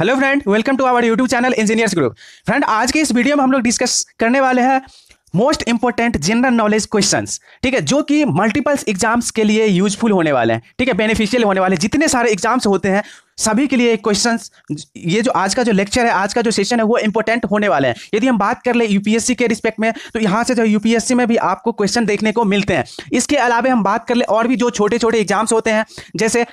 hello friend welcome to our YouTube channel engineers group friend आज के इस video में हम लोग डिस्कस करने वाले हैं most important general knowledge questions ठीक है जो कि मल्टीपल्स एग्जाम्स के लिए यूजफुल होने वाले हैं ठीक है बेनिफिशियल होने वाले जितने सारे एग्जाम्स होते हैं सभी के लिए क्वेश्चन ये जो आज का जो लेक्चर है आज का जो सेशन है वो इंपॉर्टेंट होने वाले हैं यदि हम बात कर ले यूपीएससी के रिस्पेक्ट में तो यहाँ से जो यूपीएससी में भी आपको क्वेश्चन देखने को मिलते हैं इसके अलावा हम बात कर ले और भी जो छोटे छोटे एग्जाम्स होते हैं जैसे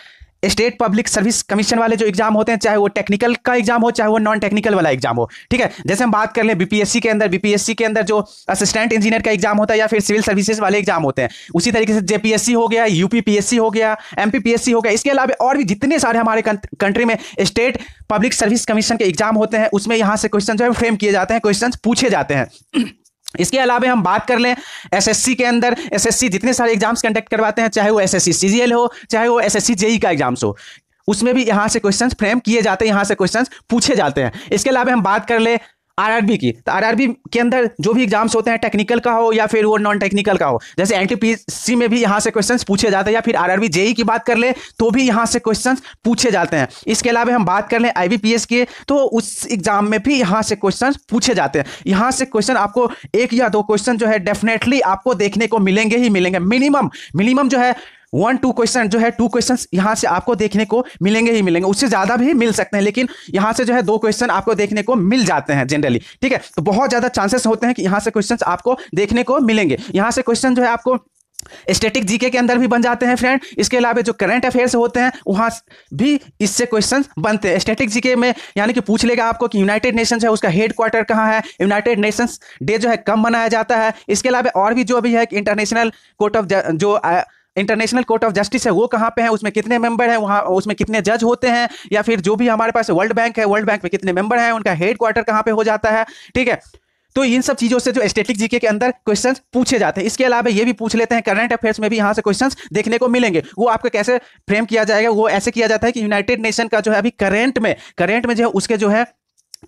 स्टेट पब्लिक सर्विस कमीशन वाले जो एग्जाम होते हैं चाहे वो टेक्निकल का एग्जाम हो चाहे वो नॉन टेक्निकल वाला एग्जाम हो ठीक है जैसे हम बात कर लें बीपीएससी के अंदर बीपीएससी के अंदर जो असिस्टेंट इंजीनियर का एग्जाम होता है या फिर सिविल सर्विसेज वाले एग्जाम होते हैं उसी तरीके से जेपीएससी हो गया यूपीपीएससी हो गया एमपीपीएससी हो गया इसके अलावा और भी जितने सारे हमारे कंट्री में स्टेट पब्लिक सर्विस कमीशन के एग्जाम होते हैं उसमें यहाँ से क्वेश्चन जो है फ्रेम किए जाते हैं क्वेश्चन पूछे जाते हैं इसके अलावा हम बात कर लें एसएससी के अंदर एसएससी जितने सारे एग्जाम्स कंडक्ट करवाते हैं चाहे वो एसएससी सीजीएल हो चाहे वो एसएससी जेई e का एग्जाम्स हो उसमें भी यहाँ से क्वेश्चंस फ्रेम किए जाते हैं यहाँ से क्वेश्चंस पूछे जाते हैं इसके अलावा हम बात कर ले आरआरबी की तो आरआरबी के अंदर जो भी एग्जाम्स होते हैं टेक्निकल का हो या फिर वो नॉन टेक्निकल का हो जैसे एनटीपीसी में भी यहाँ से क्वेश्चन पूछे जाते हैं या फिर आरआरबी जेई e की बात कर ले तो भी यहाँ से क्वेश्चन पूछे जाते हैं इसके अलावा हम बात कर लें आईबीपीएस के तो उस एग्जाम में भी यहाँ से क्वेश्चन पूछे जाते हैं यहाँ से क्वेश्चन आपको एक या दो क्वेश्चन जो है डेफिनेटली आपको देखने को मिलेंगे ही मिलेंगे मिनिमम मिनिमम जो है वन टू क्वेश्चन जो है टू क्वेश्चन यहाँ से आपको देखने को मिलेंगे ही मिलेंगे उससे ज्यादा भी मिल सकते हैं लेकिन यहाँ से जो है दो क्वेश्चन आपको देखने को मिल जाते हैं जनरली ठीक है तो बहुत ज्यादा चांसेस होते हैं कि यहाँ से क्वेश्चन आपको देखने को मिलेंगे यहाँ से क्वेश्चन जो है आपको स्टेटिक जीके के अंदर भी बन जाते हैं फ्रेंड इसके अलावा जो करंट अफेयर्स होते हैं वहाँ भी इससे क्वेश्चंस बनते हैं स्टेटिक जीके में यानी कि पूछ लेगा आपको कि यूनाइटेड नेशंस है उसका हेड क्वार्टर कहाँ है यूनाइटेड नेशंस डे जो है कम मनाया जाता है इसके अलावा और भी जो भी है इंटरनेशनल कोर्ट ऑफ जो इंटरनेशनल कोर्ट ऑफ जस्टिस है वो कहाँ पे है उसमें कितने मेंबर हैं वहाँ उसमें कितने जज होते हैं या फिर जो भी हमारे पास वर्ल्ड बैंक है वर्ल्ड बैंक में कितने मेंबर हैं उनका हेड क्वार्टर कहाँ पे हो जाता है ठीक है तो इन सब चीजों से जो स्टेटिक जीके के अंदर क्वेश्चंस पूछे जाते हैं इसके अलावा ये भी पूछ लेते हैं करंट अफेयर्स में भी यहाँ से क्वेश्चंस देखने को मिलेंगे वो आपको कैसे फ्रेम किया जाएगा वो ऐसे किया जाता है कि यूनाइटेड नेशन का जो है अभी करेंट में करेंट में जो है उसके जो है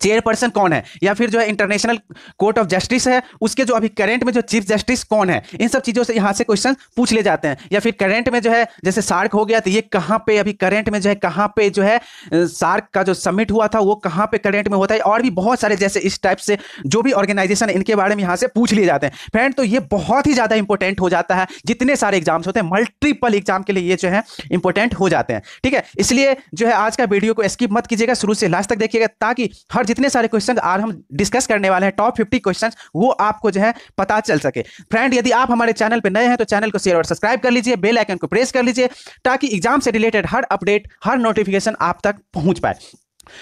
चेयरपर्सन कौन है या फिर जो है इंटरनेशनल कोर्ट ऑफ जस्टिस है उसके जो अभी करंट में जो चीफ जस्टिस कौन है इन सब चीज़ों से यहाँ से क्वेश्चन पूछ ले जाते हैं या फिर करंट में जो है जैसे सार्क हो गया तो ये कहाँ पे अभी करंट में जो है कहाँ पे जो है सार्क का जो सबमिट हुआ था वो कहाँ पे करंट में होता है और भी बहुत सारे जैसे इस टाइप से जो भी ऑर्गेनाइजेशन है इनके बारे में यहाँ से पूछ लिए जाते हैं फ्रेंड तो ये बहुत ही ज़्यादा इंपॉर्टेंट हो जाता है जितने सारे एग्जाम्स होते हैं मल्टीपल एग्जाम के लिए ये जो है इंपॉर्टेंट हो जाते हैं ठीक है इसलिए जो है आज का वीडियो को स्किप मत कीजिएगा शुरू से लास्ट तक देखिएगा ताकि हर और जितने सारे क्वेश्चन आज हम डिस्कस करने वाले हैं टॉप फिफ्टी क्वेश्चन वो आपको जो है पता चल सके फ्रेंड यदि आप हमारे चैनल पर नए हैं तो चैनल को शेयर और सब्सक्राइब कर लीजिए बेल आइकन को प्रेस कर लीजिए ताकि एग्जाम से रिलेटेड हर अपडेट हर नोटिफिकेशन आप तक पहुंच पाए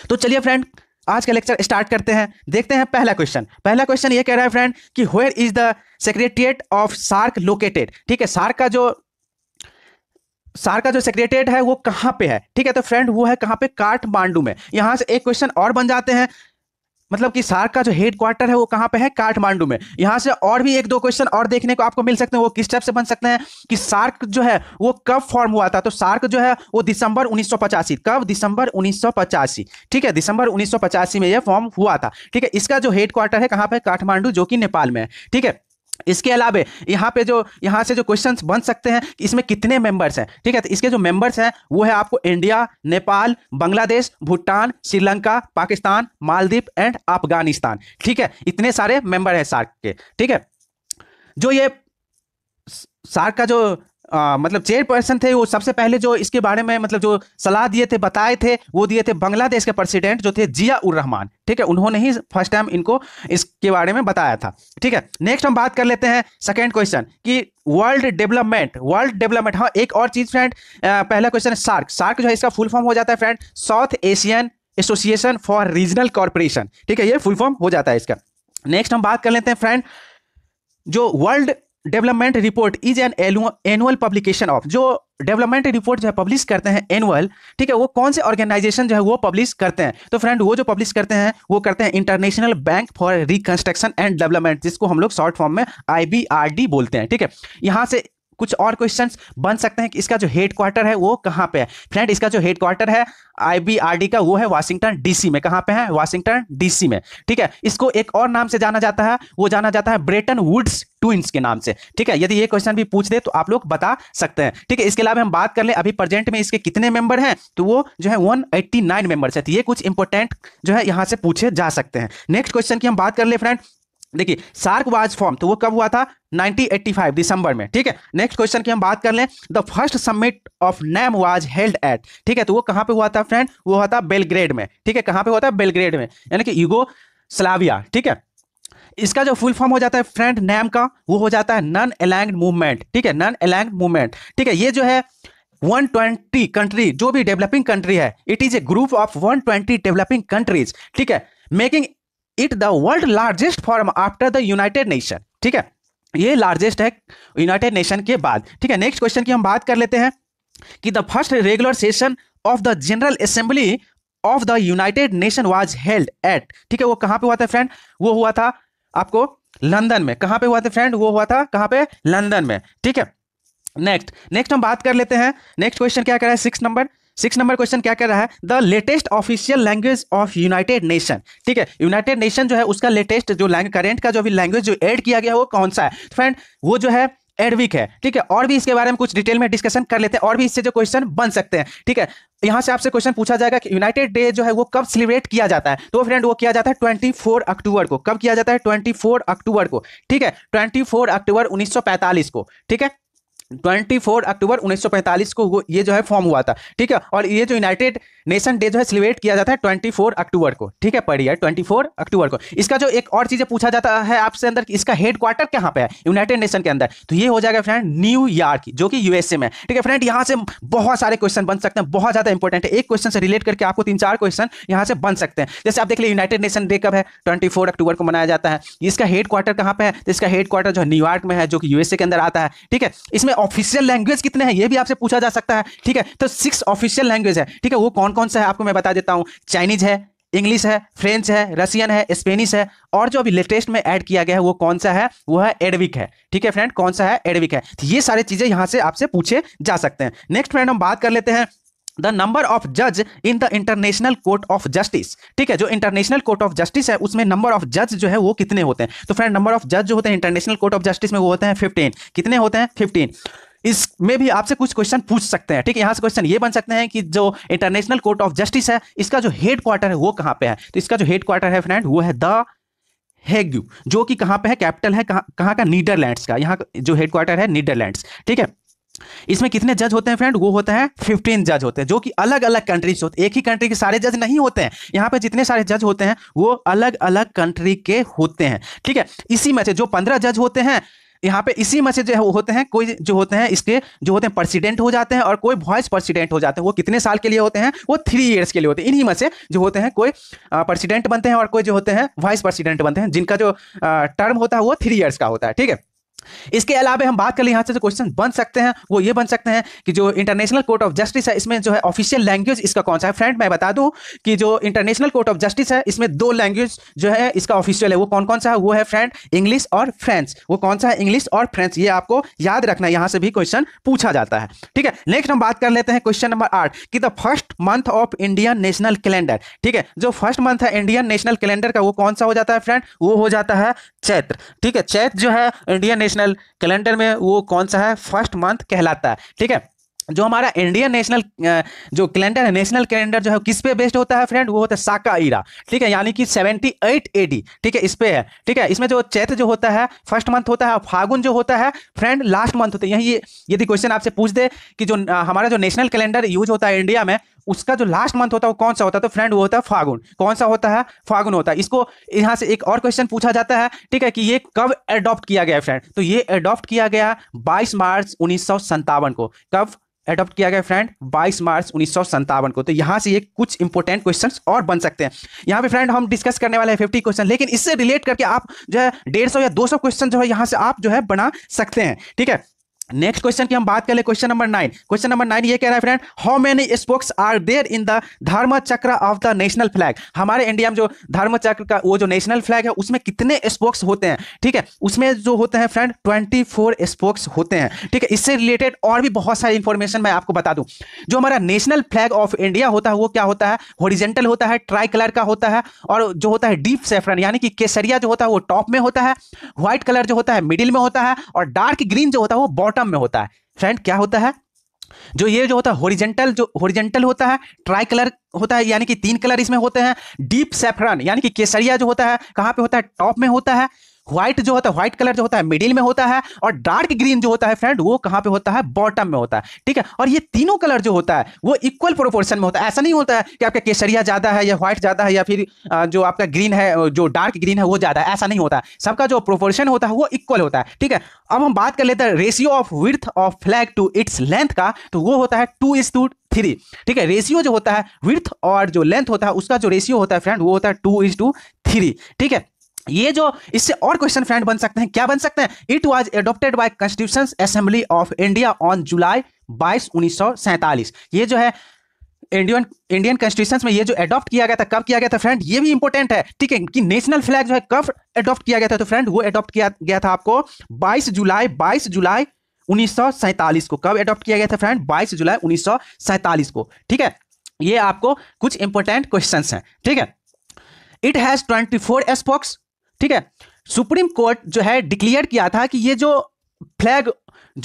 तो चलिए फ्रेंड आज का लेक्चर स्टार्ट करते हैं देखते हैं पहला क्वेश्चन पहला क्वेश्चन ये कह रहा है फ्रेंड कि where is the secretariat of SAARC located ठीक है सार्क का जो सार का जो सेक्रेटेट है वो कहां पे है ठीक है तो फ्रेंड वो है कहां पे काठमांडू में यहां से एक क्वेश्चन और बन जाते हैं मतलब कि सार का जो हेड क्वार्टर है वो कहां पे है काठमांडू में यहां से और भी एक दो क्वेश्चन और देखने को आपको मिल सकते हैं वो किस टाइप से बन सकते हैं कि सार्क जो है वो कब फॉर्म हुआ था तो सार्क जो है वो दिसंबर उन्नीस कब दिसंबर उन्नीस ठीक है दिसंबर उन्नीस में यह फॉर्म हुआ था ठीक है इसका जो हेड क्वार्टर है कहां पे काठमांडू जो कि नेपाल में है ठीक है इसके अलावे यहाँ पे जो यहाँ से जो क्वेश्चंस बन सकते हैं कि इसमें कितने मेंबर्स हैं ठीक है तो इसके जो मेंबर्स हैं वो है आपको इंडिया नेपाल बांग्लादेश भूटान श्रीलंका पाकिस्तान मालदीप एंड अफगानिस्तान ठीक है इतने सारे मेंबर हैं सार्क के ठीक है जो ये सार्क का जो आ, मतलब चेयरपर्सन थे वो सबसे पहले जो इसके बारे में मतलब जो सलाह दिए थे बताए थे वो दिए थे बांग्लादेश के प्रेसिडेंट जो थे जिया उर रहमान ठीक है उन्होंने ही फर्स्ट टाइम इनको इसके बारे में बताया था ठीक है नेक्स्ट हम बात कर लेते हैं सेकेंड क्वेश्चन कि वर्ल्ड डेवलपमेंट वर्ल्ड डेवलपमेंट हाँ एक और चीज फ्रेंड पहला क्वेश्चन है सार्क सार्क जो है इसका फुल फॉर्म हो जाता है friend South Asian association for regional corporation ठीक है ये फुल फॉर्म हो जाता है इसका नेक्स्ट हम बात कर लेते हैं फ्रेंड जो world development report is an annual publication of जो डेवलपमेंट रिपोर्ट जो है पब्लिश करते हैं एनुअल ठीक है वो कौन से ऑर्गेनाइजेशन जो है वो पब्लिश करते हैं तो फ्रेंड वो जो पब्लिश करते हैं वो करते हैं international bank for reconstruction and development जिसको हम लोग शॉर्ट फॉर्म में आई बोलते हैं ठीक है यहाँ से कुछ और क्वेश्चन बन सकते हैं कि इसका जो हेड क्वार्टर है वो कहाँ पे है फ्रेंड इसका जो हेड क्वार्टर है आईबीआरडी का वो है वाशिंगटन डीसी में कहाँ पे है वाशिंगटन डीसी में ठीक है इसको एक और नाम से जाना जाता है वो जाना जाता है ब्रेटन वुड्स टू इंच के नाम से ठीक है यदि ये क्वेश्चन भी पूछ दे तो आप लोग बता सकते हैं ठीक है इसके अलावा हम बात कर ले अभी प्रेजेंट में इसके कितने मेंबर हैं तो वो जो है 189 मेंबर है तो ये कुछ इंपॉर्टेंट जो है यहाँ से पूछे जा सकते हैं नेक्स्ट क्वेश्चन की हम बात कर ले फ्रेंड देखिए सार्क वाज फॉर्म तो वो कब हुआ था 1985 दिसंबर में ठीक है नेक्स्ट क्वेश्चन की हम बात कर लें the first summit of NAM was held at ठीक है तो वो कहां पे हुआ था फ्रेंड वो हुआ था बेलग्रेड में ठीक है कहां पे हुआ था बेलग्रेड में यानी कि यूगो स्लाविया ठीक है इसका जो फुल फॉर्म हो जाता है फ्रेंड नैम का वो हो जाता है नन अलाइंड मूवमेंट ठीक है नन अलाइंड मूवमेंट ठीक है ये जो है 120 कंट्री जो भी डेवलपिंग कंट्री है it is a group of 120 developing countries ठीक है making it the world largest form after the united nation ठीक है ये लार्जेस्ट है यूनाइटेड नेशन के बाद ठीक है नेक्स्ट क्वेश्चन की हम बात कर लेते हैं कि the first regular session of the general assembly of the united nation was held at ठीक है वो कहां पे हुआ था फ्रेंड वो हुआ था आपको लंदन में कहां पे हुआ था फ्रेंड वो हुआ था कहां पे लंदन में ठीक है नेक्स्ट नेक्स्ट हम बात कर लेते हैं नेक्स्ट क्वेश्चन क्या कर रहा है six number six number question क्या कह रहा है the latest official language of united nation ठीक है यूनाइटेड नेशन जो है उसका लेटेस्ट जो करेंट का जो भी लैंग्वेज जो एड किया गया है वो कौन सा है फ्रेंड वो जो है एडविक है ठीक है और भी इसके बारे में कुछ डिटेल में डिस्कशन कर लेते हैं और भी इससे जो क्वेश्चन बन सकते हैं ठीक है यहां से आपसे क्वेश्चन पूछा जाएगा कि यूनाइटेड डे जो है वो कब सेलिब्रेट किया जाता है तो फ्रेंड वो किया जाता है 24 अक्टूबर को कब किया जाता है 24 अक्टूबर को ठीक है 24 अक्टूबर 1945 को ठीक है 24 अक्टूबर 1945 को ये जो है फॉर्म हुआ था ठीक है और ये जो यूनाइटेड नेशन डे जो है सेलिब्रेट किया जाता है 24 अक्टूबर को ठीक है पढ़िए 24 अक्टूबर को इसका जो एक और चीजें पूछा जाता है आपसे अंदर इसका हेड क्वार्टर कहाँ पे है यूनाइटेड नेशन के अंदर तो ये हो जाएगा फ्रेंड न्यूयॉर्क जो कि यूएसए में ठीक है फ्रेंड यहाँ से बहुत सारे क्वेश्चन बन सकते हैं बहुत ज्यादा इंपॉर्टेंट है एक क्वेश्चन से रिलेट करके आपको तीन चार क्वेश्चन यहाँ से बन सकते हैं जैसे आप देख लिए यूनाइटेड नेशन डे कब है ट्वेंटी अक्टूबर को मनाया जाता है इसका हेड क्वार्टर कहाँ पर है तो इसका हेड क्वार्टर जो है न्यूयॉर्क में है जो कि यूएसए के अंदर आता है ठीक है इसमें ऑफिशियल लैंग्वेज कितने हैं ये भी आपसे पूछा जा सकता है ठीक है तो सिक्स ऑफिशियल लैंग्वेज है ठीक है वो कौन कौन सा है आपको मैं बता देता हूँ चाइनीज है इंग्लिश है फ्रेंच है रशियन है स्पेनिश है और जो अभी लेटेस्ट में ऐड किया गया है वो कौन सा है वो है एडविक है ठीक है फ्रेंड कौन सा है एडविक है तो ये सारी चीज़ें यहाँ से आपसे पूछे जा सकते हैं नेक्स्ट फ्रेंड हम बात कर लेते हैं द नंबर ऑफ जज in the international court of justice ठीक है जो इंटरनेशनल कोर्ट ऑफ जस्टिस है उसमें नंबर ऑफ जज जो है वो कितने होते हैं तो फ्रेंड नंबर ऑफ जज जो होते हैं इंटरनेशनल कोर्ट ऑफ जस्टिस में वो होते हैं फिफ्टीन कितने होते हैं फिफ्टीन इसमें भी आपसे कुछ क्वेश्चन पूछ सकते हैं ठीक है यहाँ से क्वेश्चन ये बन सकते हैं कि जो इंटरनेशनल कोर्ट ऑफ जस्टिस है इसका जो हेड क्वार्टर है वो कहाँ पे है तो इसका जो हेड क्वार्टर है फ्रेंड वो है द हेग्यू जो कि कहाँ पे है कैपिटल है कहाँ कहाँ का नीदरलैंड्स का यहाँ जो हेड क्वार्टर है नीदरलैंड्स ठीक है इसमें कितने जज होते हैं फ्रेंड वो होता है फिफ्टीन जज होते हैं जो कि अलग अलग कंट्री से होते एक ही कंट्री के सारे जज नहीं होते हैं यहाँ पे जितने सारे जज होते हैं वो अलग अलग कंट्री के होते हैं ठीक है इसी में से जो पंद्रह जज होते हैं यहाँ पे इसी में से जो होते हैं कोई जो होते हैं इसके जो होते हैं प्रेसिडेंट हो जाते हैं और कोई वाइस प्रेसिडेंट हो जाते हैं वो कितने साल के लिए होते हैं वो थ्री इयर्स के लिए होते हैं इन्हीं में से जो होते हैं कोई प्रेसिडेंट बनते हैं और कोई जो होते हैं वाइस प्रेसिडेंट बनते हैं जिनका जो टर्म होता है वो थ्री ईयर्स का होता है ठीक है इसके अलावा हम बात कर लें यहाँ से जो क्वेश्चन बन सकते हैं वो ये बन सकते हैं कि जो इंटरनेशनल कोर्ट ऑफ जस्टिस है इसमें जो है ऑफिशियल लैंग्वेज इसका कौन सा है फ्रेंड मैं बता दूं कि जो इंटरनेशनल कोर्ट ऑफ जस्टिस है इसमें दो लैंग्वेज जो है इसका ऑफिशियल है वो कौन कौन सा है वो है फ्रेंड इंग्लिश और फ्रेंच वो कौन सा है इंग्लिश और फ्रेंच ये आपको याद रखना है यहाँ से भी क्वेश्चन पूछा जाता है ठीक है नेक्स्ट हम बात कर लेते हैं क्वेश्चन नंबर आठ कि the first month of Indian national calendar ठीक है जो फर्स्ट मंथ है इंडियन नेशनल कैलेंडर का वो कौन सा हो जाता है फ्रेंड वो हो जाता है चैत्र ठीक है चैत्र जो है इंडियन नेशनल कैलेंडर में वो कौन सा है फर्स्ट मंथ कहलाता है ठीक है जो हमारा इंडियन नेशनल जो कैलेंडर है नेशनल कैलेंडर जो है किस पे बेस्ड होता है फ्रेंड वो होता है साका ईरा ठीक है यानी कि 78 एडी ठीक है इस पे है ठीक है इसमें जो चैत्र जो होता है फर्स्ट मंथ होता है फागुन जो होता है फ्रेंड लास्ट मंथ होता है यही यदि क्वेश्चन आपसे पूछ दे कि जो हमारा जो नेशनल कैलेंडर यूज होता है इंडिया में उसका जो लास्ट मंथ होता है वो कौन सा होता है तो फ्रेंड वो होता है फागुन कौन सा होता है फागुन होता है इसको यहाँ से एक और क्वेश्चन पूछा जाता है ठीक है कि ये कब एडॉप्ट किया गया फ्रेंड तो ये एडॉप्ट किया गया बाईस मार्च उन्नीस को कब एडॉप्ट किया गया फ्रेंड 22 मार्च उन्नीस को तो यहाँ से ये कुछ इंपॉर्टेंट क्वेश्चंस और बन सकते हैं यहाँ पे फ्रेंड हम डिस्कस करने वाले हैं 50 क्वेश्चन लेकिन इससे रिलेट करके आप जो है डेढ़ सौ या 200 क्वेश्चन जो है यहाँ से आप जो है बना सकते हैं ठीक है नेक्स्ट क्वेश्चन की हम बात कर ले question number nine question number nine ये कह रहा है friend how many spokes are there in the dharma chakra of the national flag हमारे इंडिया में जो धर्म चक्र का वो जो नेशनल फ्लैग है उसमें कितने स्पोक्स होते हैं ठीक है उसमें जो होते हैं फ्रेंड ट्वेंटी फोर स्पोक्स होते हैं ठीक है इससे रिलेटेड और भी बहुत सारी इंफॉर्मेशन मैं आपको बता दूँ जो हमारा नेशनल फ्लैग ऑफ इंडिया होता है वो क्या होता है होरिजेंटल होता है ट्राई कलर का होता है और जो होता है डीप सेफरन यानी कि केसरिया जो होता है वो टॉप में होता है व्हाइट कलर जो होता है मिडिल में होता है और डार्क ग्रीन जो होता है वो बॉटम बॉटम में होता है फ्रेंड क्या होता है जो ये जो होता है होरिजेंटल जो होरिजेंटल होता है ट्राई कलर होता है यानी कि तीन कलर इसमें होते हैं डीप सेफरन यानी कि केसरिया जो होता है कहाँ पे होता है टॉप में होता है व्हाइट जो होता है व्हाइट कलर जो होता है मिडिल में होता है और डार्क ग्रीन जो होता है फ्रेंड वो कहां पे होता है बॉटम में होता है ठीक है और ये तीनों कलर जो होता है वो इक्वल प्रोपोर्शन में होता है ऐसा नहीं होता है कि आपका केसरिया ज्यादा है या व्हाइट ज्यादा है या फिर जो आपका ग्रीन है जो डार्क ग्रीन है वो ज्यादा है ऐसा नहीं होता है सबका जो प्रोपोर्शन होता है वो इक्वल होता है ठीक है अब हम बात कर लेते हैं ratio of width of flag to its length का तो वो होता है टू इज टू थ्री ठीक है रेशियो जो होता है विर्थ और जो लेंथ होता है उसका जो रेशियो होता है फ्रेंड वो होता है टू इज टू थ्री ठीक है ये जो इससे और क्वेश्चन फ्रेंड बन सकते हैं क्या बन सकते हैं it was adopted by constitution assembly of India on July बाईस उन्नीस ये जो है इंडियन इंडियन कॉन्स्टिट्यूशन में ये जो एडॉप्ट किया गया था कब किया गया था फ्रेंड ये भी इंपॉर्टेंट है ठीक है कि नेशनल फ्लैग जो है कब एडॉप्ट किया गया था तो फ्रेंड वो एडॉप्ट किया गया था आपको 22 जुलाई 22 जुलाई उन्नीस को कब एडॉप्ट किया गया था फ्रेंड 22 जुलाई उन्नीस को ठीक है ये आपको कुछ इंपॉर्टेंट क्वेश्चन है ठीक है it has twenty four spokes ठीक है सुप्रीम कोर्ट जो है डिक्लेयर किया था कि ये जो फ्लैग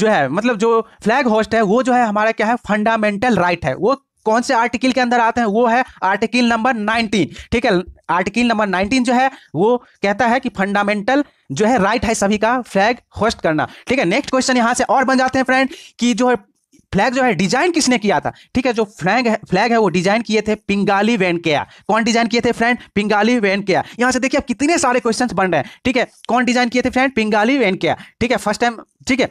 जो है मतलब जो फ्लैग होस्ट है वो जो है हमारा क्या है फंडामेंटल राइट है वो कौन से आर्टिकल के अंदर आते हैं वो है आर्टिकल नंबर 19 ठीक है आर्टिकल नंबर 19 जो है वो कहता है कि फंडामेंटल जो है राइट है सभी का फ्लैग होस्ट करना ठीक है नेक्स्ट क्वेश्चन यहां से और बन जाते हैं फ्रेंड कि जो है फ्लैग जो है डिजाइन किसने किया था ठीक है जो फ्लैग है फ्लैग है वो डिजाइन किए थे पिंगाली वेनकेया कौन डिजाइन किए थे फ्रेंड पिंगाली वेनकेया यहां से देखिए अब कितने सारे क्वेश्चन बन रहे हैं ठीक है कौन डिजाइन किए थे फ्रेंड पिंगाली वेनकेया ठीक है फर्स्ट टाइम ठीक है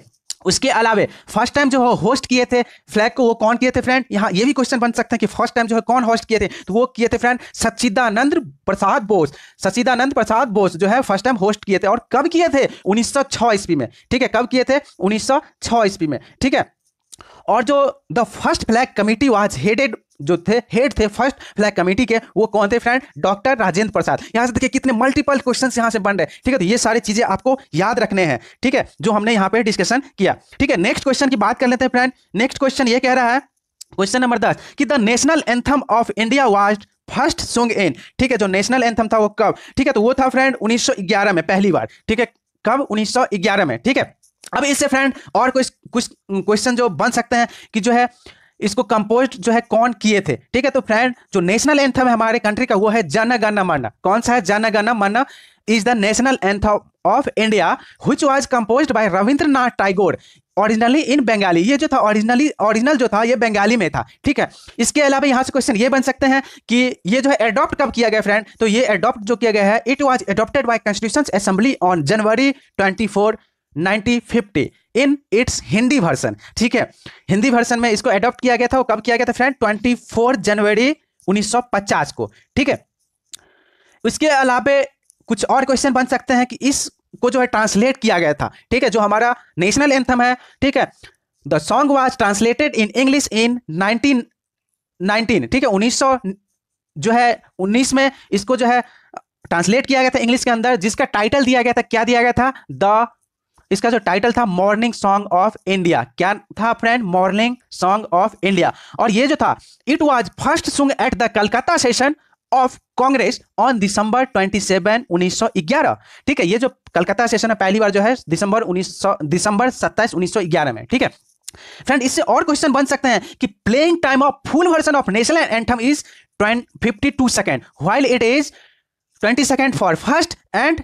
उसके अलावे फर्स्ट टाइम जो होस्ट किए थे फ्लैग को वो कौन किए थे फ्रेंड यहाँ ये भी क्वेश्चन बन सकते हैं कि फर्स्ट टाइम जो है कौन होस्ट किए थे तो वो किए थे फ्रेंड सच्चिदानंद प्रसाद बोस सच्चिदानंद प्रसाद बोस जो है फर्स्ट टाइम होस्ट किए थे और कब किए थे 1906 ईस्वी में ठीक है कब किए थे 1906 ईस्वी में ठीक है और जो the first flag committee was headed जो थे हेड थे फर्स्ट फ्लैग कमेटी के वो कौन थे फ्रेंड डॉक्टर राजेंद्र प्रसाद यहाँ से देखिए कितने मल्टीपल क्वेश्चन यहाँ से बन रहे हैं ठीक है तो ये सारी चीजें आपको याद रखने हैं ठीक है जो हमने यहाँ पे डिस्कशन किया ठीक है नेक्स्ट क्वेश्चन की बात कर लेते हैं फ्रेंड नेक्स्ट क्वेश्चन ये कह रहा है क्वेश्चन नंबर दस कि the national anthem of India was first song in ठीक है जो नेशनल एंथम था वो कब ठीक है तो वो था फ्रेंड 1911 में पहली बार ठीक है कब 1911 में ठीक है अब इससे फ्रेंड और कुछ कुछ क्वेश्चन जो बन सकते हैं कि जो है इसको कंपोज जो है कौन किए थे ठीक है तो फ्रेंड जो नेशनल एंथम है हमारे कंट्री का वो है जन गण मन कौन सा है Jana Gana Mana is the national anthem of India which was compose by Rabindranath Tagore originally in Bengali ये जो था ओरिजिनली ओरिजिनल जो था ये बंगाली में था ठीक है इसके अलावा यहाँ से क्वेश्चन ये बन सकते हैं कि ये जो है एडॉप्ट कब किया गया फ्रेंड तो ये एडॉप्ट जो किया गया है it was adopted by constitution assembly on January twenty four 1950 fifty in its Hindi version ठीक है हिंदी वर्सन में इसको एडॉप्ट किया गया था कब किया गया था फ्रेंड 24 जनवरी 1950 को ठीक है इसके अलावे कुछ और क्वेश्चन बन सकते हैं कि इस को जो है ट्रांसलेट किया गया था ठीक है जो हमारा नेशनल एंथम है ठीक है the song was translated in English in nineteen ठीक है उन्नीस जो है उन्नीस में इसको जो है ट्रांसलेट किया गया था इंग्लिश के अंदर जिसका टाइटल दिया गया था क्या दिया गया था द इसका जो टाइटल था मॉर्निंग सॉन्ग ऑफ इंडिया क्या था friend morning song of India और ये जो था it was first sung at the Calcutta session of Congress on December 27 1911 ठीक है ये जो कलकत्ता सेशन है पहली बार जो है दिसंबर 1900 दिसंबर 27 1911 में ठीक है फ्रेंड इससे और क्वेश्चन बन सकते हैं कि playing time of full version of national anthem is 52 second while it is 20 second for first and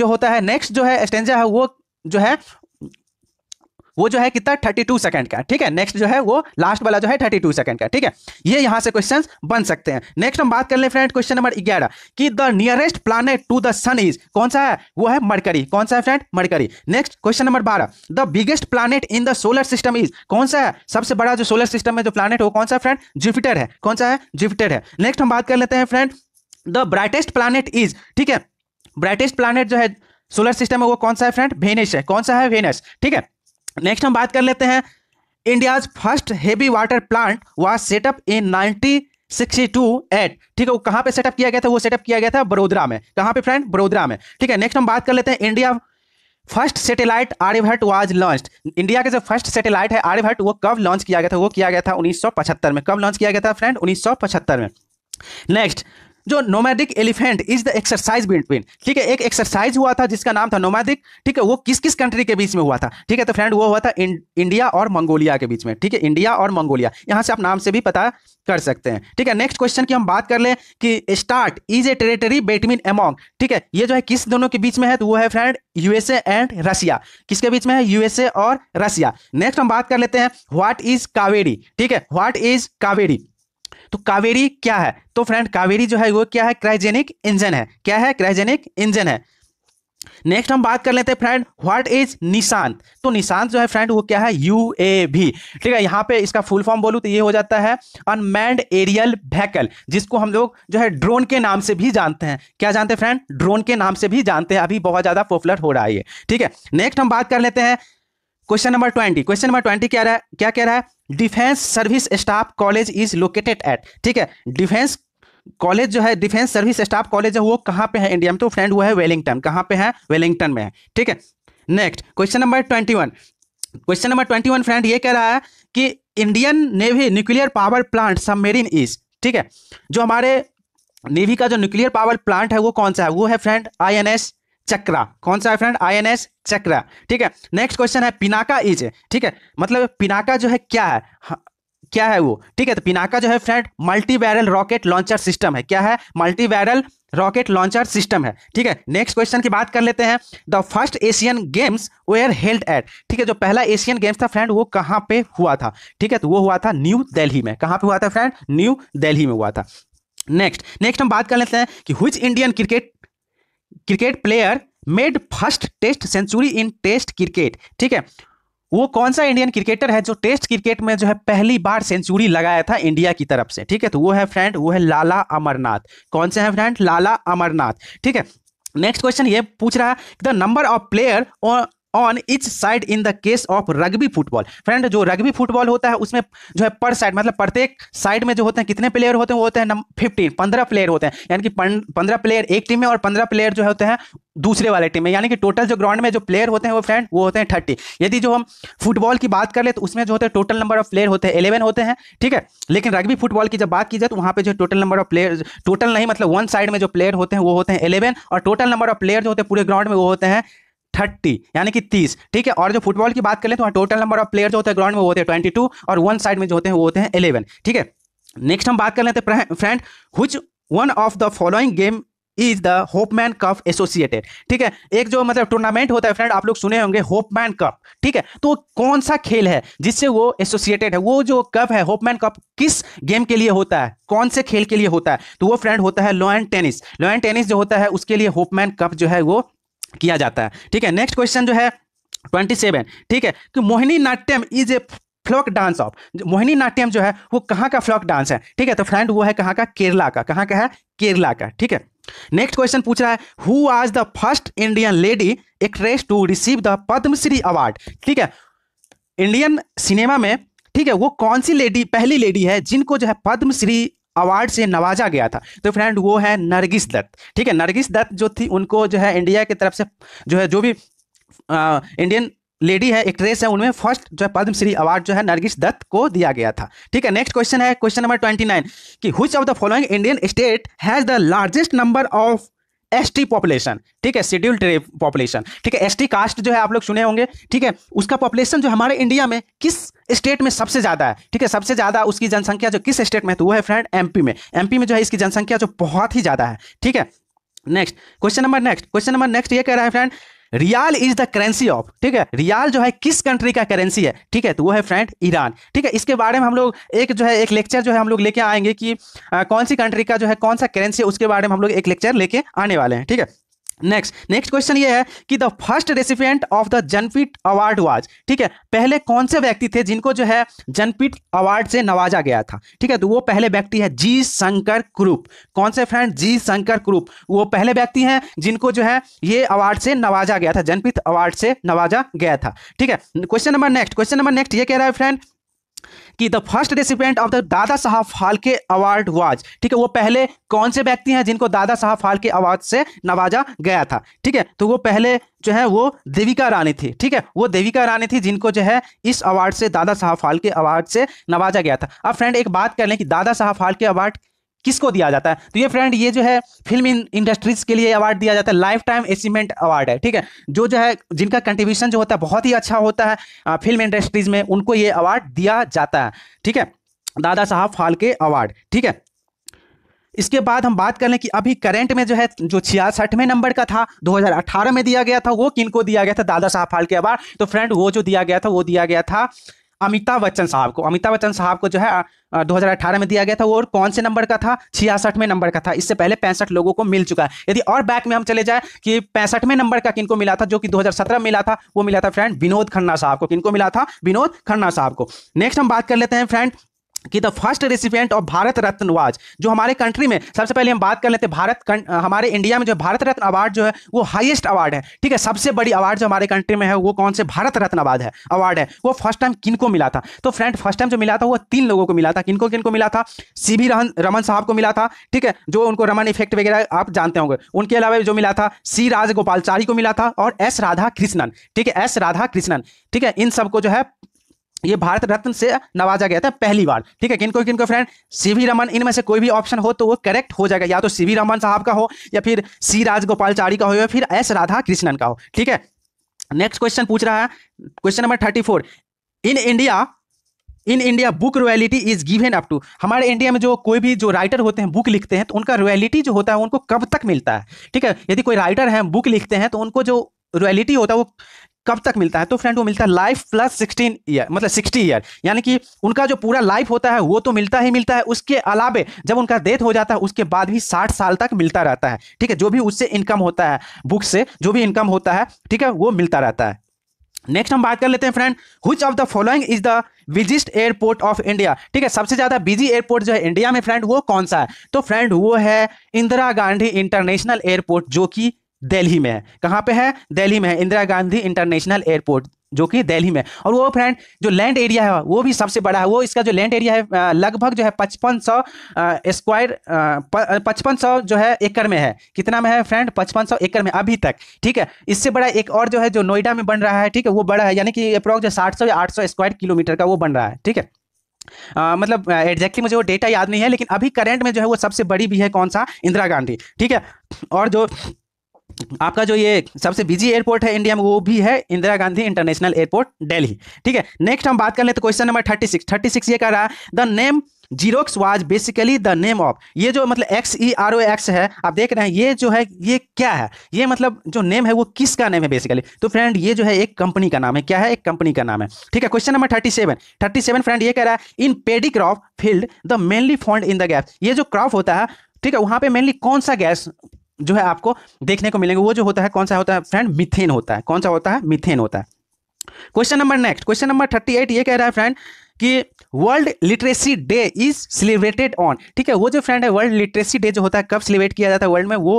जो होता है नेक्स्ट जो है स्टेंजा है वो जो है वो जो है कितना 32 सेकंड का ठीक है नेक्स्ट जो है वो लास्ट वाला जो है 32 सेकंड का ठीक है ये यहां से क्वेश्चंस बन सकते हैं नेक्स्ट हम बात कर ले फ्रेंड क्वेश्चन नंबर ग्यारह कि the nearest planet to the sun is कौन सा है वो है मरकरी कौन सा है friend Mercury next question number बारह the biggest planet in the solar system is कौन सा है सबसे बड़ा जो सोलर सिस्टम में जो प्लानट हो कौन सा फ्रेंड जुपिटर है कौन सा है जुपिटर है नेक्स्ट हम बात कर लेते हैं friend the brightest planet is ठीक है ब्राइटेस्ट प्लानट जो है सोलर सिस्टम में वो कौन सा है फ्रेंड वेनस है कौन सा है वेनस ठीक है नेक्स्ट हम बात कर लेते हैं India's first heavy water plant was set up in nineteen two eight ठीक है वो कहाँ पे सेटअप किया गया था वो सेटअप किया गया था बड़ोदरा में कहाँ पे फ्रेंड बड़ोदरा में ठीक है नेक्स्ट हम बात कर लेते हैं India first satellite Aryabhata was launch India के जो फर्स्ट सैटेलाइट है आर्यभट्ट वो कब लॉन्च किया गया था वो किया गया था 1975 में कब लॉन्च किया गया था फ्रेंड 1975 में नेक्स्ट जो nomadic elephant is the exercise between ठीक है एक एक्सरसाइज हुआ था जिसका नाम था नोमैडिक ठीक है वो किस किस कंट्री के बीच में हुआ था ठीक है तो फ्रेंड वो हुआ था इंडिया और मंगोलिया के बीच में ठीक है इंडिया और मंगोलिया यहां से आप नाम से भी पता कर सकते हैं ठीक है नेक्स्ट क्वेश्चन की हम बात कर लें कि start is a territory between among ठीक है ये जो है किस दोनों के बीच में है तो वो है फ्रेंड यूएसए एंड रसिया किसके बीच में है यूएसए और रसिया नेक्स्ट हम बात कर लेते हैं व्हाट इज कावेरी ठीक है व्हाट इज कावेरी तो कावेरी क्या है तो फ्रेंड कावेरी जो है वो क्या है क्राइजेनिक इंजन है क्या है क्राइजेनिक इंजन है नेक्स्ट हम बात कर लेते हैं फ्रेंड व्हाट इज निशांत तो निशांत जो है फ्रेंड वो क्या है यू ए भी ठीक है यहाँ पे इसका फुल फॉर्म बोलूँ तो ये हो जाता है अनमैंड एरियल व्हीकल जिसको हम लोग जो है ड्रोन के नाम से भी जानते हैं क्या जानते हैं फ्रेंड ड्रोन के नाम से भी जानते हैं अभी बहुत ज़्यादा पॉपुलर हो रहा है ये ठीक है नेक्स्ट हम बात कर लेते हैं question number twenty question number twenty क्या रहा है क्या कह रहा है defence service staff college is located at ठीक है डिफेंस कॉलेज जो है डिफेंस सर्विस स्टाफ कॉलेज है वो कहाँ पे है इंडिया में तो फ्रेंड वो है वेलिंगटन कहाँ पे है वेलिंगटन में है ठीक है next question number twenty one question number twenty one friend ये कह रहा है कि Indian navy nuclear power plant submarine is ठीक है जो हमारे नेवी का जो न्यूक्लियर पावर प्लांट है वो कौन सा है वो है friend I N S Chakra कौन सा है फ्रेंड आईएनएस चक्रा ठीक है नेक्स्ट क्वेश्चन है पिनाका इज ठीक है मतलब पिनाका जो है क्या है हाँ, क्या है वो ठीक है तो पिनाका जो है friend multi barrel rocket launcher system है क्या है multi barrel rocket launcher system है ठीक है नेक्स्ट क्वेश्चन की बात कर लेते हैं the first Asian games were held at ठीक है जो पहला एशियन गेम्स था फ्रेंड वो कहाँ पे हुआ था ठीक है तो वो हुआ था न्यू दिल्ली में कहाँ पे हुआ था फ्रेंड न्यू दिल्ली में हुआ था नेक्स्ट नेक्स्ट हम बात कर लेते हैं कि which Indian cricket cricket player made first test century in test cricket ठीक है वो कौन सा इंडियन क्रिकेटर है जो टेस्ट क्रिकेट में जो है पहली बार सेंचुरी लगाया था इंडिया की तरफ से ठीक है तो वो है फ्रेंड वो है लाला अमरनाथ कौन से हैं फ्रेंड लाला अमरनाथ ठीक है नेक्स्ट क्वेश्चन ये पूछ रहा है the number of player on each side in the case of rugby football friend जो रग्बी फुटबॉल होता है उसमें जो है पर साइड मतलब प्रत्येक साइड में जो होते हैं कितने प्लेयर होते हैं वो होते हैं फिफ्टीन पंद्रह प्लेयर होते हैं यानी कि पंद्रह प्लेयर एक टीम में और पंद्रह प्लेयर जो होते हैं दूसरे वाले टीम में यानी कि टोटल जो ग्राउंड में जो प्लेयर होते हैं वो फ्रेंड वो होते हैं थर्टी यदि जो हम फुटबॉल की बात कर ले तो उसमें जो होते हैं टोटल नंबर ऑफ प्लेयर होते हैं इलेवन होते हैं ठीक है लेकिन रग्बी फुटबॉल की जब बात की जाए तो वहाँ पे जो total number of player total नहीं मतलब वन साइड में जो प्लेयर होते हैं वो होते हैं इलेवन और टोटल नंबर ऑफ प्लेयर जो होते हैं पूरे ग्राउंड में वो होते हैं थर्टी यानी कि तीस ठीक है और जो फुटबॉल की बात करें तो टोटल नंबर ऑफ प्लेयर जो होते हैं ग्राउंड में वो होते हैं ट्वेंटी टू और वन साइड में जो होते हैं वो होते हैं इलेवन ठीक है नेक्स्ट हम बात कर लेते हैं friend which one of the following game is the Hopman cup associated ठीक है एक जो मतलब टूर्नामेंट होता है फ्रेंड आप लोग सुने होंगे होपमैन कप ठीक है तो कौन सा खेल है जिससे वो एसोसिएटेड है वो जो कप है होपमैन कप किस गेम के लिए होता है कौन से खेल के लिए होता है तो वो फ्रेंड होता है law and tennis law and tennis जो होता है उसके लिए होपमैन कप जो है वो किया जाता है ठीक है नेक्स्ट क्वेश्चन जो है ट्वेंटी सेवन ठीक है कि Mohini Natyam is a folk dance of Mohini Natyam जो है वो कहाँ का फ्लॉक डांस है ठीक है तो फ्रेंड वो है कहाँ का केरला का कहाँ का है केरला का ठीक है नेक्स्ट क्वेश्चन पूछ रहा है हु आज the first Indian lady actress to receive the Padma Shri award ठीक है इंडियन सिनेमा में ठीक है वो कौन सी लेडी पहली लेडी है जिनको जो है पद्मश्री अवार्ड से नवाजा गया था तो फ्रेंड वो है नरगिस दत्त ठीक है नरगिस दत्त जो थी उनको जो है इंडिया की तरफ से जो है जो भी आ, इंडियन लेडी है एक्ट्रेस है उनमें फर्स्ट जो है पद्मश्री अवार्ड जो है नरगिस दत्त को दिया गया था ठीक है नेक्स्ट क्वेश्चन है क्वेश्चन नंबर ट्वेंटी नाइन कि which of the following Indian state has the largest number of ST population ठीक है शेड्यूल ट्रेब पॉपुलेशन ठीक है एसटी कास्ट जो है आप लोग सुने होंगे ठीक है उसका पॉपुलेशन जो हमारे इंडिया में किस स्टेट में सबसे ज्यादा है ठीक है सबसे ज्यादा उसकी जनसंख्या जो किस स्टेट में है तो वो है फ्रेंड एमपी में एमपी में जो है इसकी जनसंख्या जो बहुत ही ज्यादा है ठीक है next question number next question number next ये कह रहा है friend riyal is the currency of ठीक है रियाल जो है किस कंट्री का करेंसी है ठीक है तो वो है फ्रेंड ईरान ठीक है इसके बारे में हम लोग एक जो है एक लेक्चर जो है हम लोग लेके आएंगे कि आ, कौन सी कंट्री का जो है कौन सा करेंसी है उसके बारे में हम लोग एक लेक्चर लेके आने वाले हैं ठीक है नेक्स्ट नेक्स्ट क्वेश्चन ये है कि the first recipient of the Jnanpith award was ठीक है पहले कौन से व्यक्ति थे जिनको जो है जनपीठ अवार्ड से नवाजा गया था ठीक है तो वो पहले व्यक्ति है जी शंकर क्रूप कौन से फ्रेंड जी शंकर क्रूप वो पहले व्यक्ति हैं जिनको जो है ये अवार्ड से नवाजा गया था जनपीठ अवार्ड से नवाजा गया था ठीक है question number next question number next ये कह रहा है फ्रेंड कि the first recipient of the Dada Saheb Phalke award was ठीक है वो पहले कौन से व्यक्ति हैं जिनको दादा साहब फालके अवार्ड से नवाजा गया था ठीक है तो वो पहले जो है वो देविका रानी थी ठीक है वो देविका रानी थी जिनको जो है इस अवार्ड से दादा साहब फालके अवार्ड से नवाजा गया था अब फ्रेंड एक बात कर लें कि दादा साहब फालके अवार्ड किसको दिया जाता है तो ये फ्रेंड ये जो है फिल्म इंडस्ट्रीज के लिए अवार्ड दिया जाता है लाइफ टाइम अचीवमेंट अवार्ड है ठीक है जो जो है जिनका कंट्रीब्यूशन जो होता है बहुत ही अच्छा होता है फिल्म इंडस्ट्रीज में उनको ये अवार्ड दिया जाता है ठीक है दादा साहब फालके अवार्ड ठीक है इसके बाद हम बात कर लें कि अभी करंट में जो है जो छियासठवें नंबर का था 2018 में दिया गया था वो किनको दिया गया था दादा साहब फालके अवार्ड तो फ्रेंड वो जो दिया गया था वो दिया गया था अमिताभ बच्चन साहब को अमिताभ बच्चन साहब को जो है 2018 में दिया गया था वो और कौन से नंबर का था छियासठ में नंबर का था इससे पहले पैंसठ लोगों को मिल चुका है यदि और बैक में हम चले जाए कि पैंसठवें नंबर का किनको मिला था जो कि 2017 में मिला था वो मिला था फ्रेंड विनोद खन्ना साहब को किनको मिला था विनोद खन्ना साहब को नेक्स्ट हम बात कर लेते हैं फ्रेंड कि the first recipient of Bharat Ratna was जो हमारे कंट्री में सबसे पहले हम बात कर लेते हैं भारत कं, हमारे इंडिया में जो भारत रत्न अवार्ड जो है वो हाईएस्ट अवार्ड है ठीक है सबसे बड़ी अवार्ड जो हमारे कंट्री में है वो कौन से भारत रत्न अवार्ड है अवार्ड है वो फर्स्ट टाइम किन को मिला था तो फ्रेंड फर्स्ट टाइम जो मिला था वो तीन लोगों को मिला था किनको किनको मिला था सी वी रमन साहब को मिला था ठीक है जो उनको रमन इफेक्ट वगैरह आप जानते होंगे उनके अलावा जो मिला था सी राजगोपालचारी को मिला था और एस राधा कृष्णन ठीक है एस राधा कृष्णन ठीक है इन सबको जो है ये भारत रत्न से नवाजा गया था पहली बार ठीक है किनको किनको फ्रेंड सीवी रमन इनमें से कोई भी ऑप्शन हो तो वो करेक्ट हो जाएगा या तो सीवी रमन साहब का हो या फिर सी राजगोपालचारी का हो या फिर एस राधा कृष्णन का हो ठीक है नेक्स्ट क्वेश्चन पूछ रहा है question number thirty four in India in India book royalty is given up to हमारे इंडिया में जो कोई भी जो राइटर होते हैं बुक लिखते हैं तो उनका रॉयलिटी जो होता है उनको कब तक मिलता है ठीक है यदि कोई राइटर है बुक लिखते हैं तो उनको जो रॉयलिटी होता है वो कब तक मिलता है तो फ्रेंड वो मिलता है लाइफ प्लस सिक्सटीन ईयर मतलब सिक्सटी ईयर यानी कि उनका जो पूरा लाइफ होता है वो तो मिलता ही मिलता है उसके अलावे जब उनका डेथ हो जाता है उसके बाद भी साठ साल तक मिलता रहता है ठीक है जो भी उससे इनकम होता है बुक से जो भी इनकम होता है ठीक है वो मिलता रहता है नेक्स्ट हम बात कर लेते हैं friend which of the following is the biggest airport of India ठीक है सबसे ज्यादा बिजी एयरपोर्ट जो है इंडिया में फ्रेंड वो कौन सा है तो फ्रेंड वो है इंदिरा गांधी इंटरनेशनल एयरपोर्ट जो कि दिल्ली में है कहाँ पे है दिल्ली में है इंदिरा गांधी इंटरनेशनल एयरपोर्ट जो कि दिल्ली में और वो फ्रेंड जो लैंड एरिया है वो भी सबसे बड़ा है वो इसका जो लैंड एरिया है लगभग जो है पचपन सौ स्क्वायर पचपन सौ जो है एकड़ में है कितना में है फ्रेंड पचपन सौ एकड़ में अभी तक ठीक है इससे बड़ा एक और जो है जो नोएडा में बन रहा है ठीक है वो बड़ा है यानी कि अप्रॉक्स जो साठ सौ या आठ सौ स्क्वायर किलोमीटर का वो बन रहा है ठीक है आ, मतलब एग्जैक्टली मुझे वो डेटा याद नहीं है लेकिन अभी करंट में जो है वो सबसे बड़ी भी है कौन सा इंदिरा गांधी ठीक है और जो आपका जो ये सबसे बिजी एयरपोर्ट है इंडिया में वो भी है इंदिरा गांधी इंटरनेशनल एयरपोर्ट दिल्ली ठीक है नेक्स्ट हम बात कर तो question number thirty six thirty six ये कह रहा है the name xerox was basically the name of ये जो मतलब X E R O X है आप देख रहे हैं ये जो है ये क्या है ये मतलब जो नेम है वो किसका नेम है बेसिकली तो फ्रेंड ये जो है एक कंपनी का नाम है क्या है एक कंपनी का नाम है ठीक है question number thirty seven thirty seven friend ये कह रहा है in paddy crop field the mainly found in the gap ये जो क्रॉप होता है ठीक है वहाँ पे मेनली कौन सा गैस जो है आपको देखने को मिलेंगे वो जो होता है कौन सा होता है फ्रेंड मिथेन होता है कौन सा होता है मिथेन होता है question number next question number thirty eight ये कह रहा है फ्रेंड कि world literacy day is celebrated on ठीक है वो जो फ्रेंड है वर्ल्ड लिटरेसी डे जो होता है कब सेलिब्रेट किया जाता है वर्ल्ड में वो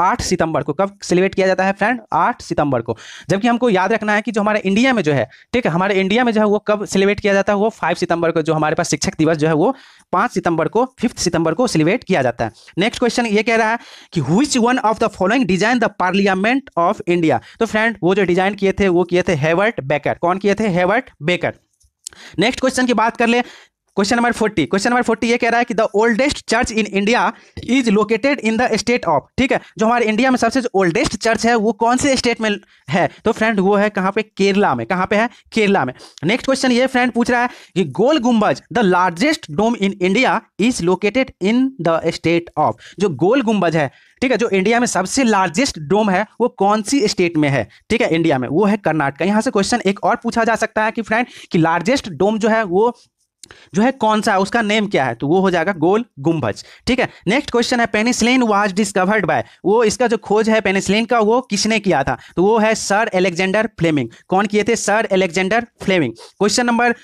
आठ सितंबर को कब सेलिब्रेट किया जाता है फ्रेंड आठ सितंबर को जबकि हमको याद रखना है कि जो हमारे इंडिया में जो है ठीक है हमारे इंडिया में जो है वो कब सेलिब्रेट किया जाता है वो फाइव सितंबर को जो हमारे पास शिक्षक दिवस जो है वो पांच सितंबर को फिफ्थ सितंबर को सेलिब्रेट किया जाता है नेक्स्ट क्वेश्चन ये कह रहा है कि which one of the following design the parliament of India तो फ्रेंड वो जो डिजाइन किए थे वो किए थे हेवर्ट बेकर कौन किए थे हेवर्ट बेकर नेक्स्ट क्वेश्चन की बात कर ले question number forty question number forty ये कह रहा है कि the oldest church in India is located in the state of ठीक है जो हमारे इंडिया में सबसे ओल्डेस्ट चर्च है वो कौन से स्टेट में है तो फ्रेंड वो है कहाँ पे केरला में कहाँ पे है केरला में नेक्स्ट क्वेश्चन ये फ्रेंड पूछ रहा है कि Gol Gumbaz the largest dome in India is located in the state of जो गोल गुम्बज है ठीक है जो इंडिया में सबसे लार्जेस्ट डोम है वो कौन सी स्टेट में है ठीक है इंडिया में वो है कर्नाटका यहाँ से क्वेश्चन एक और पूछा जा सकता है कि फ्रेंड कि लार्जेस्ट डोम जो है वो जो है कौन सा है उसका नेम क्या है तो वो हो जाएगा गोल गुंबज ठीक है नेक्स्ट क्वेश्चन है पेनिसिलिन वाज डिस्कवर्ड बाय वो इसका जो खोज है पेनिसिलिन का वो किसने किया था तो वो है सर एलेक्जेंडर फ्लेमिंग कौन किए थे sir Alexander Fleming question number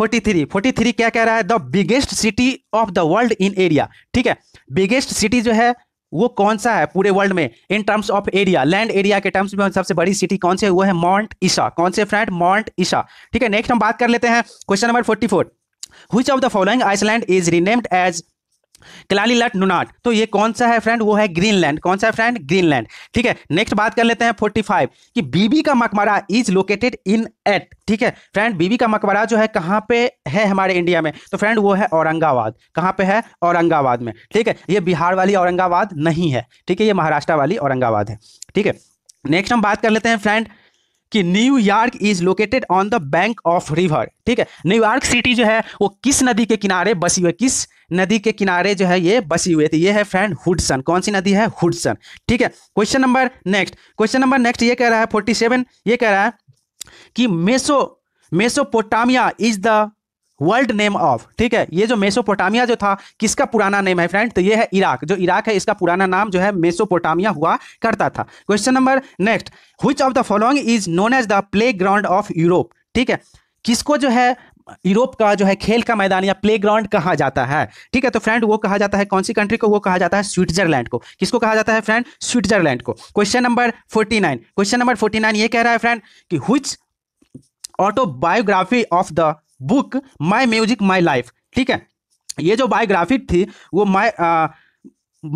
43, 43 क्या कह रहा है the biggest city of the world in area ठीक है बिगेस्ट सिटी जो है वो कौन सा है पूरे वर्ल्ड में in terms of area land area के टर्म्स में सबसे बड़ी सिटी कौन सी है वो है मॉन्ट ईशा कौन से फ्रेंड माउंट ईशा ठीक है नेक्स्ट हम बात कर लेते हैं question number forty four which of the following Iceland is renamed as Kalaallit Nunaat तो ये कौन सा है फ्रेंड वो है ग्रीनलैंड कौन सा है फ्रेंड ग्रीनलैंड ठीक है नेक्स्ट बात कर लेते हैं 45 कि बीबी का मकबरा इज लोकेटेड इन एट ठीक है फ्रेंड बीबी का मकबरा जो है कहाँ पे है हमारे इंडिया में तो फ्रेंड वो है औरंगाबाद कहाँ पे है औरंगाबाद में ठीक है ये बिहार वाली औरंगाबाद नहीं है ठीक है ये महाराष्ट्र वाली औरंगाबाद है ठीक है नेक्स्ट हम बात कर लेते हैं फ्रेंड कि New York is located on the bank of river ठीक है न्यूयॉर्क सिटी जो है वो किस नदी के किनारे बसी हुई किस नदी के किनारे जो है ये बसी हुई थी ये है फ्रेंड हुडसन कौन सी नदी है हुडसन ठीक है question number next question number next ये कह रहा है फोर्टी सेवन ये कह रहा है कि meso Mesopotamia is the world name of ठीक है ये जो मेसोपोटामिया जो था किसका पुराना नेम है फ्रेंड तो ये है इराक जो इराक है इसका पुराना नाम जो है मेसोपोटामिया हुआ करता था question number next which of the following is known as the playground of Europe ठीक है किसको जो है यूरोप का जो है खेल का मैदान या प्ले ग्राउंड कहा जाता है ठीक है तो फ्रेंड वो कहा जाता है कौन सी कंट्री को वो कहा जाता है स्विट्जरलैंड को किसको कहा जाता है फ्रेंड स्विट्जरलैंड को question number forty nine question number forty nine ये कह रहा है फ्रेंड कि which autobiography of the book my music my life ठीक है ये जो बायोग्राफी थी वो माई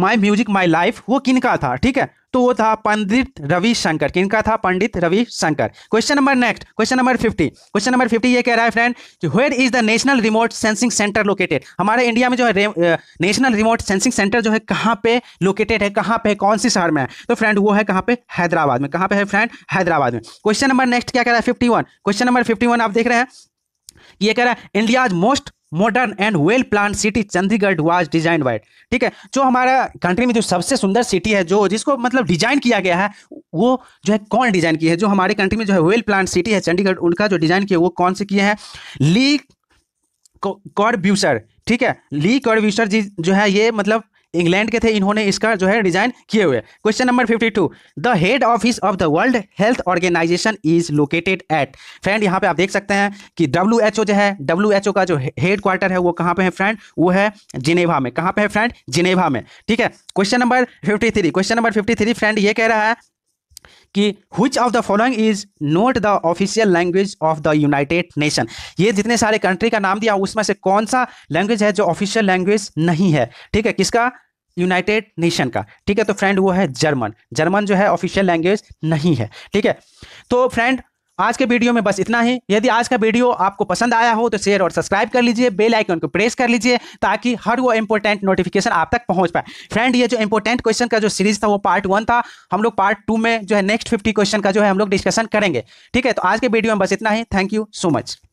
माई म्यूजिक माई लाइफ वो किन का था ठीक है तो वो था पंडित रविशंकर किनका था Pandit Ravishankar question number next question number fifty question number fifty ये कह रहा है friend where is the national remote sensing centre located हमारे इंडिया में जो है नेशनल रिमोट सेंसिंग सेंटर जो है कहाँ पे लोकेटेड है कहाँ पे कौन सी शहर में है तो फ्रेंड वो है कहाँ पे हैदराबाद में कहाँ पे है फ्रेंड हैदराबाद में क्वेश्चन नंबर नेक्स्ट क्या कह रहा है फिफ्टी क्वेश्चन नंबर फिफ्टी आप देख रहे हैं ये कह रहा है India's most modern and well plan city Chandigarh was design by ठीक है जो हमारा कंट्री में जो सबसे सुंदर सिटी है जो जिसको मतलब डिजाइन किया गया है वो जो है कौन डिजाइन किया है जो हमारे कंट्री में जो है वेल प्लान सिटी है चंडीगढ़ उनका जो डिजाइन किया वो कौन से किए हैं ली कॉर्ब्यूसर ठीक है ली कॉर्ब्यूसर जी जो है ये मतलब इंग्लैंड के थे इन्होंने इसका जो है डिजाइन किए हुए question number fifty two the head office of the world health organization is located at friend यहाँ पे आप देख सकते हैं कि डब्ल्यू एच ओ जो है डब्ल्यू एच ओ का जो हेड क्वार्टर है वो कहाँ पे है फ्रेंड वो है जिनेवा में कहाँ पे है फ्रेंड जिनेवा में ठीक है question number fifty three question number fifty three friend ये कह रहा है कि which of the following is not the official language of the united nation ये जितने सारे कंट्री का नाम दिया उसमें से कौन सा लैंग्वेज है जो ऑफिशियल लैंग्वेज नहीं है ठीक है किसका यूनाइटेड नेशन का ठीक है तो फ्रेंड वो है जर्मन जर्मन जो है ऑफिशियल लैंग्वेज नहीं है ठीक है तो फ्रेंड आज के वीडियो में बस इतना ही यदि आज का वीडियो आपको पसंद आया हो तो शेयर और सब्सक्राइब कर लीजिए बेल आइकन को प्रेस कर लीजिए ताकि हर वो इंपॉर्टेंट नोटिफिकेशन आप तक पहुंच पाए फ्रेंड ये जो इंपॉर्टेंट क्वेश्चन का जो सीरीज था वो पार्ट वन था हम लोग पार्ट टू में जो है नेक्स्ट फिफ्टी क्वेश्चन का जो है हम लोग डिस्कशन करेंगे ठीक है तो आज के वीडियो में बस इतना ही थैंक यू सो मच